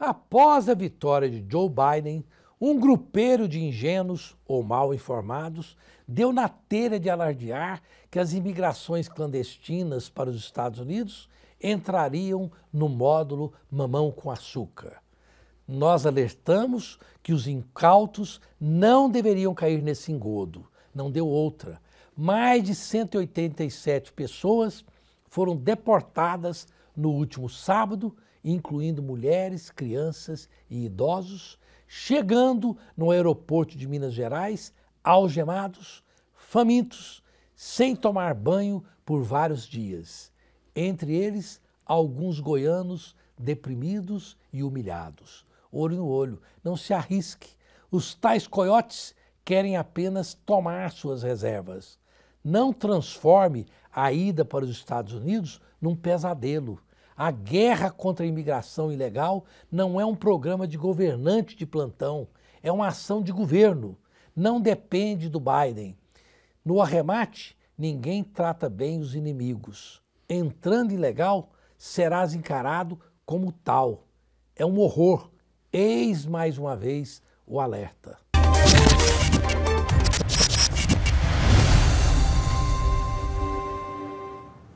Após a vitória de Joe Biden, um grupeiro de ingênuos ou mal informados deu na telha de alardear que as imigrações clandestinas para os Estados Unidos entrariam no módulo Mamão com Açúcar. Nós alertamos que os incautos não deveriam cair nesse engodo, não deu outra. Mais de 187 pessoas foram deportadas no último sábado, incluindo mulheres, crianças e idosos, chegando no aeroporto de Minas Gerais, algemados, famintos, sem tomar banho por vários dias. Entre eles, alguns goianos deprimidos e humilhados. Olho no olho, não se arrisque. Os tais coiotes querem apenas tomar suas reservas. Não transforme a ida para os Estados Unidos num pesadelo. A guerra contra a imigração ilegal não é um programa de governante de plantão, é uma ação de governo. Não depende do Biden. No arremate, ninguém trata bem os inimigos. Entrando ilegal, serás encarado como tal. É um horror. Eis mais uma vez o alerta.